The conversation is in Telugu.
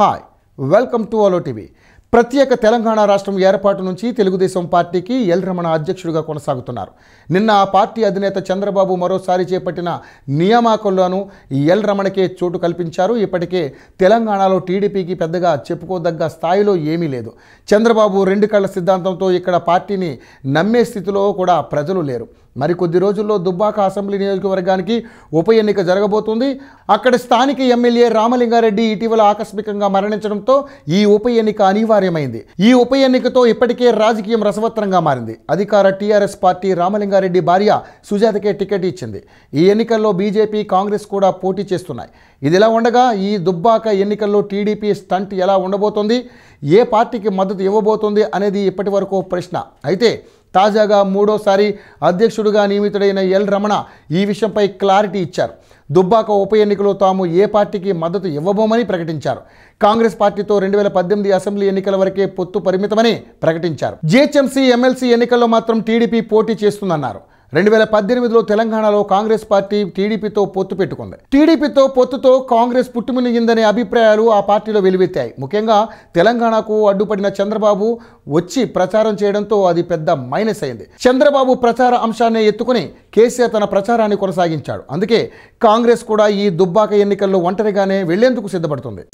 హాయ్ వెల్కమ్ టు అలో టీవీ ప్రత్యేక తెలంగాణ రాష్ట్రం ఏర్పాటు నుంచి తెలుగుదేశం పార్టీకి ఎల్ రమణ అధ్యక్షుడిగా కొనసాగుతున్నారు నిన్న ఆ పార్టీ అధినేత చంద్రబాబు మరోసారి చేపట్టిన నియామకంలోనూ ఎల్ రమణకే చోటు కల్పించారు ఇప్పటికే తెలంగాణలో టీడీపీకి పెద్దగా చెప్పుకోదగ్గ స్థాయిలో ఏమీ లేదు చంద్రబాబు రెండు కళ్ళ సిద్ధాంతంతో ఇక్కడ పార్టీని నమ్మే స్థితిలో కూడా ప్రజలు లేరు మరికొద్ది రోజుల్లో దుబ్బాక అసెంబ్లీ నియోజకవర్గానికి ఉప ఎన్నిక జరగబోతుంది అక్కడ స్థానిక ఎమ్మెల్యే రామలింగారెడ్డి ఇటీవల ఆకస్మికంగా మరణించడంతో ఈ ఉప ఎన్నిక అనివార్యమైంది ఈ ఉప ఎన్నికతో ఇప్పటికే రాజకీయం రసవత్తరంగా మారింది అధికార టీఆర్ఎస్ పార్టీ రామలింగారెడ్డి భార్య సుజాతకే టికెట్ ఇచ్చింది ఈ ఎన్నికల్లో బీజేపీ కాంగ్రెస్ కూడా పోటీ చేస్తున్నాయి ఇదిలా ఉండగా ఈ దుబ్బాక ఎన్నికల్లో టీడీపీ స్టంట్ ఎలా ఉండబోతోంది ఏ పార్టీకి మద్దతు ఇవ్వబోతోంది అనేది ఇప్పటి వరకు ప్రశ్న అయితే తాజాగా మూడోసారి అధ్యక్షుడిగా నియమితుడైన ఎల్ రమణ ఈ విషయంపై క్లారిటీ ఇచ్చారు దుబ్బాక ఉప ఎన్నికలో తాము ఏ పార్టీకి మద్దతు ఇవ్వబోమని ప్రకటించారు కాంగ్రెస్ పార్టీతో రెండు వేల పద్దెనిమిది అసెంబ్లీ ఎన్నికల వరకే పొత్తు పరిమితమని ప్రకటించారు జిహెచ్ఎంసీ ఎమ్మెల్సీ ఎన్నికల్లో మాత్రం టీడీపీ పోటీ చేస్తుందన్నారు రెండు వేల పద్దెనిమిదిలో తెలంగాణలో కాంగ్రెస్ పార్టీ టీడీపీతో పొత్తు పెట్టుకుంది టీడీపీతో పొత్తుతో కాంగ్రెస్ పుట్టుమినిగిందనే అభిప్రాయాలు ఆ పార్టీలో వెలువెత్తాయి ముఖ్యంగా తెలంగాణకు అడ్డుపడిన చంద్రబాబు వచ్చి ప్రచారం చేయడంతో అది పెద్ద మైనస్ అయింది చంద్రబాబు ప్రచార అంశాన్ని ఎత్తుకుని కేసీఆర్ తన ప్రచారాన్ని కొనసాగించాడు అందుకే కాంగ్రెస్ కూడా ఈ దుబ్బాక ఎన్నికల్లో ఒంటరిగానే వెళ్లేందుకు సిద్ధపడుతుంది